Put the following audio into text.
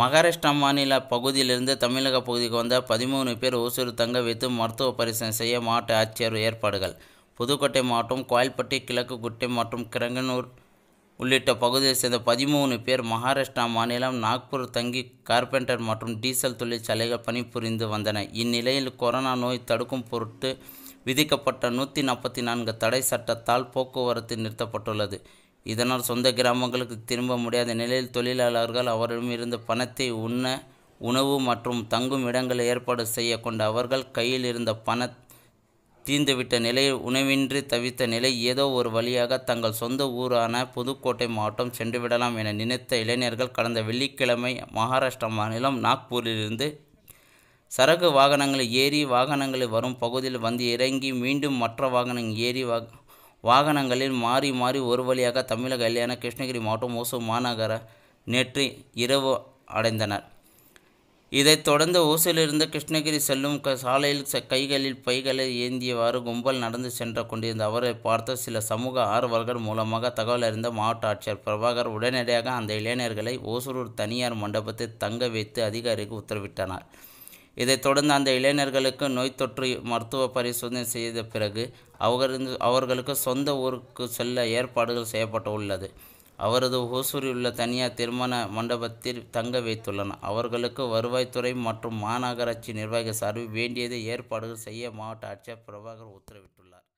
மகாராஷ்டிரா மாநில பகுதியிலிருந்து தமிழக பகுதிக்கு வந்த பதிமூணு பேர் ஊசூர் தங்க வைத்து மருத்துவ பரிசீலனை செய்ய மாவட்ட ஆட்சியர் ஏற்பாடுகள் புதுக்கோட்டை மாவட்டம் கோயில்பட்டி கிழக்கு குட்டை மற்றும் கிரங்கனூர் உள்ளிட்ட பகுதியை சேர்ந்த பதிமூணு பேர் மகாராஷ்டிரா மாநிலம் நாக்பூர் தங்கி கார்பெண்டர் மற்றும் டீசல் தொழிற்சாலைகள் பணிபுரிந்து வந்தன இந்நிலையில் கொரோனா நோய் தடுக்கும் பொருட்டு விதிக்கப்பட்ட நூற்றி நாற்பத்தி நான்கு தடை சட்டத்தால் போக்குவரத்து நிறுத்தப்பட்டுள்ளது இதனால் சொந்த கிராமங்களுக்கு திரும்ப முடியாத நிலையில் தொழிலாளர்கள் அவரிடமிருந்து பணத்தை உண்ண உணவு மற்றும் தங்கும் இடங்களை ஏற்பாடு செய்ய கொண்ட அவர்கள் கையில் இருந்த பண தீர்ந்துவிட்ட நிலையில் உணவின்றி தவித்த நிலை ஏதோ ஒரு வழியாக தங்கள் சொந்த ஊரான புதுக்கோட்டை மாவட்டம் சென்றுவிடலாம் என நினைத்த இளைஞர்கள் கடந்த வெள்ளிக்கிழமை மகாராஷ்டிரா மாநிலம் நாக்பூரிலிருந்து சரக்கு வாகனங்களில் ஏறி வாகனங்களில் வரும் பகுதியில் வந்து இறங்கி மீண்டும் மற்ற வாகனங்கள் ஏறி வா வாகனங்களில் மாறி மாறி ஒரு வழியாக தமிழக எல்லையான கிருஷ்ணகிரி மாவட்டம் ஓசூர் மாநகர நேற்று இரவு அடைந்தனர் இதைத் தொடர்ந்து ஓசூரிலிருந்து கிருஷ்ணகிரி செல்லும் சாலையில் கைகளில் பைகளை ஏந்தியவாறு கும்பல் நடந்து சென்று கொண்டிருந்த அவரை பார்த்த சில சமூக ஆர்வலர்கள் மூலமாக தகவல் அறிந்த மாவட்ட ஆட்சியர் பிரபாகர் உடனடியாக அந்த இளைஞர்களை ஓசூரூர் தனியார் மண்டபத்தில் தங்க வைத்து அதிகாரிக்கு உத்தரவிட்டனர் இதைத் தொடர்ந்து அந்த இளைஞர்களுக்கு நோய் தொற்று மருத்துவ பரிசோதனை செய்த பிறகு அவர்கள் அவர்களுக்கு சொந்த ஊருக்கு செல்ல ஏற்பாடுகள் செய்யப்பட்டு உள்ளது அவரது ஹோசூரில் உள்ள தனியார் திருமண மண்டபத்தில் தங்க வைத்துள்ளன அவர்களுக்கு வருவாய்த்துறை மற்றும் மாநகராட்சி நிர்வாக சார்பில் வேண்டியது ஏற்பாடுகள் செய்ய மாவட்ட ஆட்சியர் பிரபாகர் உத்தரவிட்டுள்ளார்